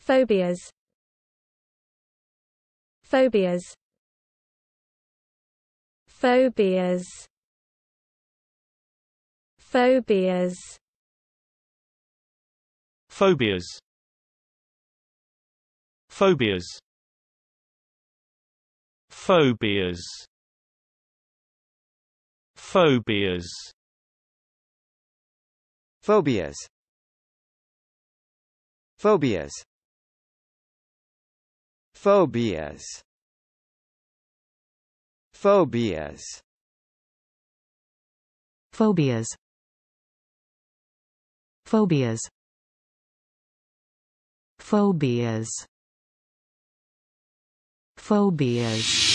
Phobias Phobias Phobias Phobias Phobias Phobias Phobias Phobias Phobias Phobias Phobias Phobias Phobias Phobias Phobias Phobias